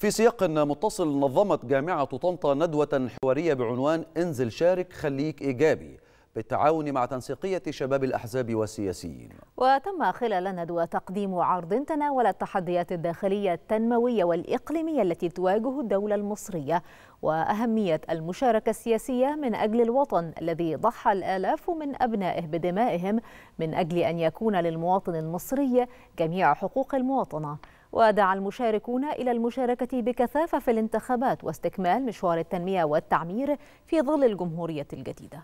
في سياق متصل نظمت جامعة طنطا ندوة حوارية بعنوان انزل شارك خليك إيجابي بالتعاون مع تنسيقية شباب الأحزاب والسياسيين وتم خلال الندوة تقديم عرض تناول التحديات الداخلية التنموية والإقليمية التي تواجه الدولة المصرية وأهمية المشاركة السياسية من أجل الوطن الذي ضحى الآلاف من أبنائه بدمائهم من أجل أن يكون للمواطن المصري جميع حقوق المواطنة ودعا المشاركون إلى المشاركة بكثافة في الانتخابات واستكمال مشوار التنمية والتعمير في ظل الجمهورية الجديدة